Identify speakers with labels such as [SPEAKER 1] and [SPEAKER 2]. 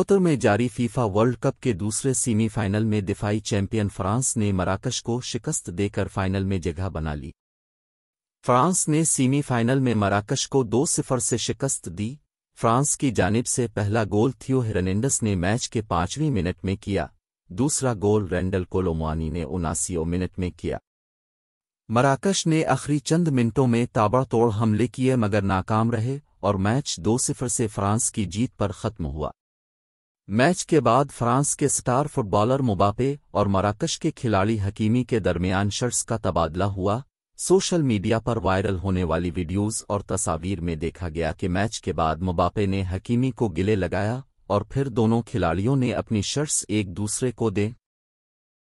[SPEAKER 1] Qatar में जारी FIFA world cup के दूसरे सेमीफाइनल में दिफाई चैंपियन फ्रांस ने मराकश को शिकस्त देकर फाइनल में जगह बना ली फ्रांस ने सेमीफाइनल में मराकश को दो सिफर से शिकस्त दी फ्रांस की जानिब से पहला गोल थियो हेरनेंडस ने मैच के पांचवीं मिनट में किया दूसरा गोल रेंडल कोलोमानी ने उनासीओ मिनट में किया मराकश ने आखिरी चंद मिनटों में ताबड़तोड़ हमले किए मगर नाकाम रहे और मैच दो सिफर से फ्रांस की जीत पर खत्म हुआ मैच के बाद फ्रांस के स्टार फुटबॉलर मुबापे और मराकश के खिलाड़ी हकीमी के दरमियान शर्ट्स का तबादला हुआ सोशल मीडिया पर वायरल होने वाली वीडियोस और तस्वीर में देखा गया कि मैच के बाद मुबापे ने हकीमी को गिले लगाया और फिर दोनों खिलाड़ियों ने अपनी शर्ट्स एक दूसरे को दे